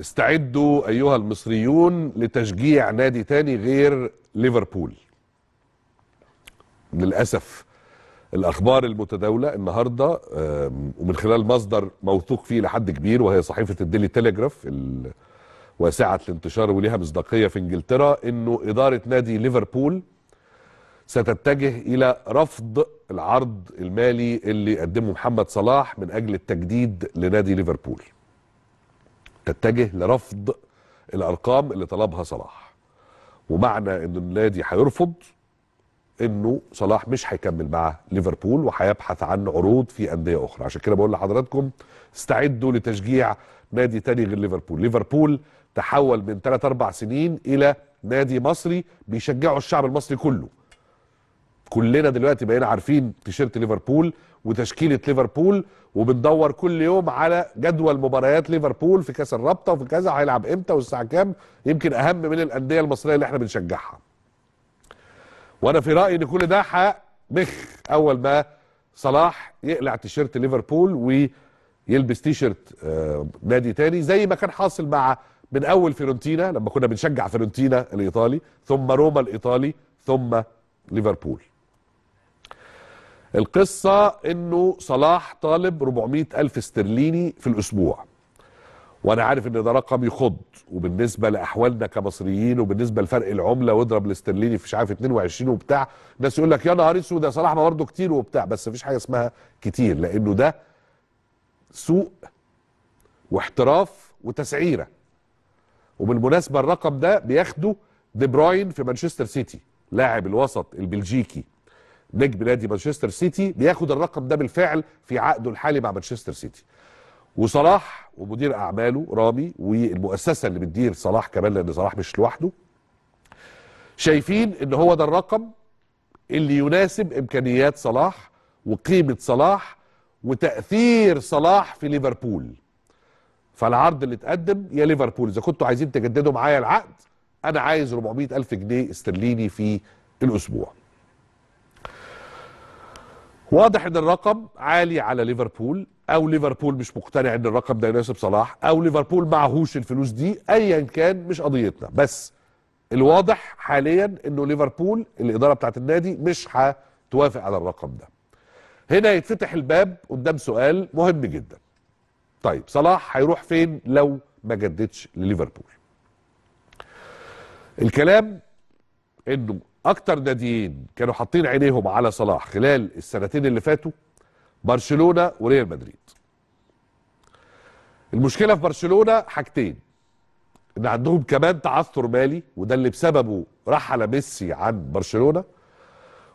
استعدوا ايها المصريون لتشجيع نادي تاني غير ليفربول للاسف الاخبار المتداوله النهارده ومن خلال مصدر موثوق فيه لحد كبير وهي صحيفه الديلي تيليجراف واسعه الانتشار وليها مصداقيه في انجلترا انه اداره نادي ليفربول ستتجه الى رفض العرض المالي اللي قدمه محمد صلاح من اجل التجديد لنادي ليفربول تتجه لرفض الارقام اللي طلبها صلاح ومعنى ان النادي هيرفض انه صلاح مش هيكمل مع ليفربول وهيبحث عن عروض في انديه اخرى عشان كده بقول لحضراتكم استعدوا لتشجيع نادي تاني غير ليفربول ليفربول تحول من 3 4 سنين الى نادي مصري بيشجعه الشعب المصري كله كلنا دلوقتي بقينا عارفين تيشيرت ليفربول وتشكيله ليفربول وبندور كل يوم على جدول مباريات ليفربول في كاس الرابطه وفي كذا هيلعب امتى والساعه كام يمكن اهم من الانديه المصريه اللي احنا بنشجعها. وانا في رايي ان كل ده هبخ اول ما صلاح يقلع تيشيرت ليفربول ويلبس تيشيرت آه، نادي تاني زي ما كان حاصل مع من اول فيرونتينا لما كنا بنشجع فيرونتينا الايطالي ثم روما الايطالي ثم ليفربول القصة انه صلاح طالب 400 الف استرليني في الاسبوع وانا عارف ان ده رقم يخض وبالنسبة لاحوالنا كمصريين وبالنسبة لفرق العملة واضرب الاسترليني في مش عارف 22 وبتاع الناس يقول لك يا نهار اسود ده صلاح ما برضه كتير وبتاع بس مفيش حاجة اسمها كتير لانه ده سوء واحتراف وتسعيرة وبالمناسبة الرقم ده بياخده دي بروين في مانشستر سيتي لاعب الوسط البلجيكي نجم نادي مانشستر سيتي بياخد الرقم ده بالفعل في عقده الحالي مع مانشستر سيتي وصلاح ومدير اعماله رامي والمؤسسه اللي بتدير صلاح كمان لان صلاح مش لوحده شايفين ان هو ده الرقم اللي يناسب امكانيات صلاح وقيمه صلاح وتاثير صلاح في ليفربول فالعرض اللي اتقدم يا ليفربول اذا كنتوا عايزين تجددوا معايا العقد انا عايز 400 الف جنيه استرليني في الاسبوع واضح ان الرقم عالي على ليفربول او ليفربول مش مقتنع ان الرقم ده يناسب صلاح او ليفربول معهوش الفلوس دي ايا كان مش قضيتنا بس الواضح حاليا انه ليفربول الاداره بتاعت النادي مش هتوافق على الرقم ده هنا يتفتح الباب قدام سؤال مهم جدا طيب صلاح هيروح فين لو ما جددش لليفربول الكلام انه اكتر ناديين كانوا حاطين عينيهم على صلاح خلال السنتين اللي فاتوا برشلونه وريال مدريد المشكله في برشلونه حاجتين ان عندهم كمان تعثر مالي وده اللي بسببه رحل ميسي عن برشلونه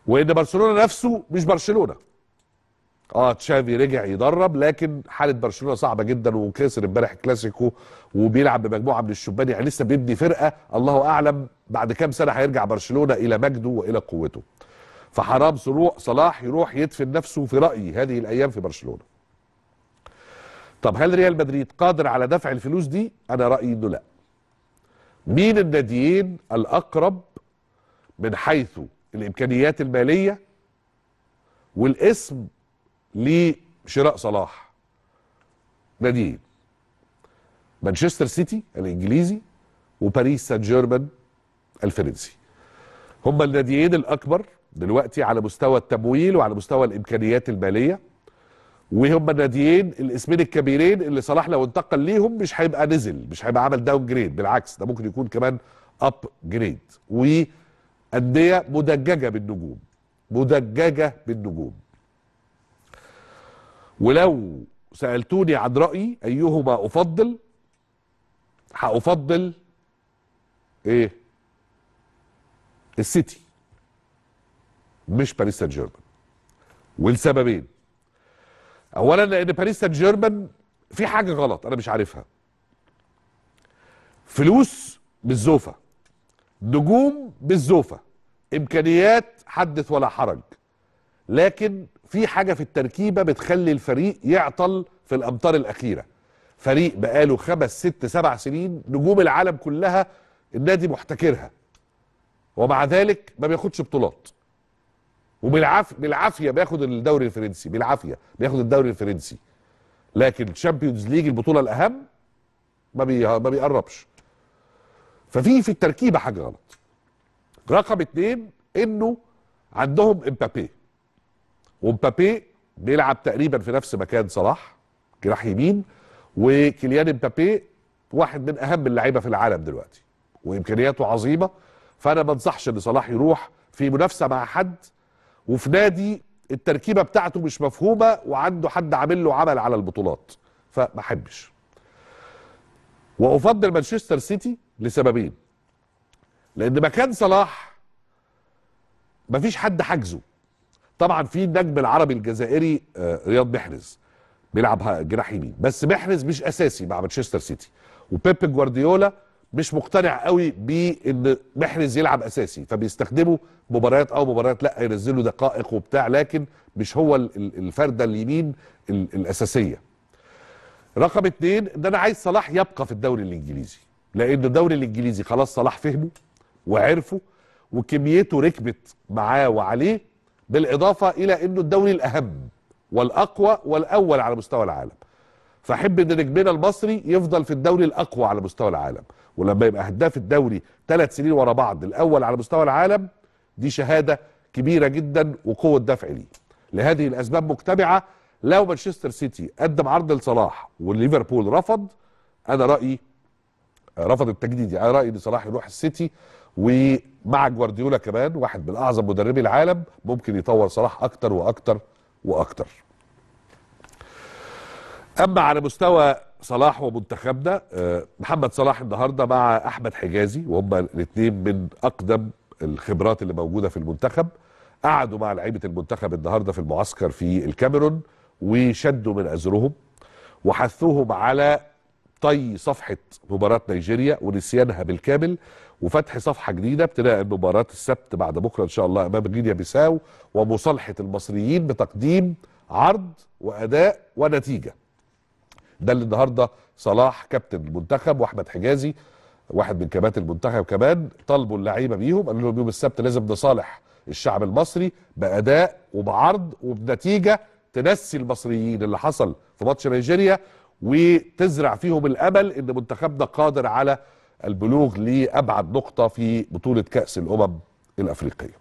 وان برشلونه نفسه مش برشلونه اه تشافي رجع يدرب لكن حاله برشلونه صعبه جدا وكسر امبارح الكلاسيكو وبيلعب بمجموعه من الشبان يعني لسه بيبني فرقه الله اعلم بعد كام سنه هيرجع برشلونه الى مجده والى قوته فحرام صلاح يروح يدفن نفسه في رايي هذه الايام في برشلونه طب هل ريال مدريد قادر على دفع الفلوس دي انا رايي انه لا مين الناديين الاقرب من حيث الامكانيات الماليه والاسم لشراء صلاح ناديين مانشستر سيتي الانجليزي وباريس سان جيرمان الفرنسي هما الناديين الاكبر دلوقتي على مستوى التمويل وعلى مستوى الامكانيات الماليه وهما الناديين الاسمين الكبيرين اللي صلاح لو انتقل ليهم مش هيبقى نزل مش هيبقى عمل داون جريد بالعكس ده ممكن يكون كمان اب جريد وانديه مدججه بالنجوم مدججه بالنجوم ولو سالتوني عن رايي ايهما افضل هافضل ايه السيتي مش باريس سان جيرمان ولسببين اولا لان باريس سان جيرمان في حاجه غلط انا مش عارفها فلوس بالزوفه نجوم بالزوفه امكانيات حدث ولا حرج لكن في حاجه في التركيبه بتخلي الفريق يعطل في الامتار الاخيره فريق بقاله خمس ست سبع سنين نجوم العالم كلها النادي محتكرها ومع ذلك ما بياخدش بطولات وبالعافيه بالعافيه بياخد الدوري الفرنسي بالعافيه بياخد الدوري الفرنسي لكن الشامبيونز ليج البطوله الاهم ما بي... ما بيقربش ففي في التركيبه حاجه غلط رقم اتنين انه عندهم امبابي ومبابي بيلعب تقريبا في نفس مكان صلاح جناح يمين وكيليان مبابي واحد من اهم اللعيبه في العالم دلوقتي وامكانياته عظيمه فانا ما انصحش ان صلاح يروح في منافسه مع حد وفي نادي التركيبه بتاعته مش مفهومه وعنده حد عامل له عمل على البطولات فما احبش وافضل مانشستر سيتي لسببين لان مكان صلاح مفيش حد حاجزه طبعا في النجم العربي الجزائري آه، رياض محرز بيلعب جناح يمين بس محرز مش اساسي مع مانشستر سيتي وبيب جوارديولا مش مقتنع قوي بان محرز يلعب اساسي فبيستخدمه مباريات او مباريات لا ينزله دقائق وبتاع لكن مش هو الفرده اليمين الاساسيه رقم اتنين ان انا عايز صلاح يبقى في الدوري الانجليزي لان الدوري الانجليزي خلاص صلاح فهمه وعرفه وكميته ركبت معاه وعليه بالإضافة إلى أنه الدوري الأهم والأقوى والأول على مستوى العالم فأحب أن نجمنا المصري يفضل في الدوري الأقوى على مستوى العالم ولما يبقى هداف الدوري ثلاث سنين ورا بعض الأول على مستوى العالم دي شهادة كبيرة جدا وقوة دفع ليه لهذه الأسباب مجتمعة لو مانشستر سيتي قدم عرض لصلاح وليفربول رفض أنا رأيي رفض التجديد يعني أنا رأيي أن صلاح يروح السيتي ومع جوارديولا كمان واحد من اعظم مدربي العالم ممكن يطور صلاح اكتر واكتر واكتر اما على مستوى صلاح ومنتخبنا آه، محمد صلاح النهارده مع احمد حجازي وهم الاثنين من اقدم الخبرات اللي موجوده في المنتخب قعدوا مع لعيبه المنتخب النهارده في المعسكر في الكاميرون وشدوا من ازرهم وحثوهم على طي صفحه مباراه نيجيريا ونسيانها بالكامل وفتح صفحه جديده ابتداء بمباراه السبت بعد بكره ان شاء الله امام غينيا بيساو ومصالحه المصريين بتقديم عرض واداء ونتيجه. ده اللي النهارده صلاح كابتن المنتخب واحمد حجازي واحد من كباتن المنتخب كمان طلبوا اللعيبه بيهم قالوا لهم يوم السبت لازم نصالح الشعب المصري باداء وبعرض وبنتيجه تنسي المصريين اللي حصل في ماتش نيجيريا وتزرع فيهم الامل ان منتخبنا قادر على البلوغ لأبعد نقطة في بطولة كأس الأمم الأفريقية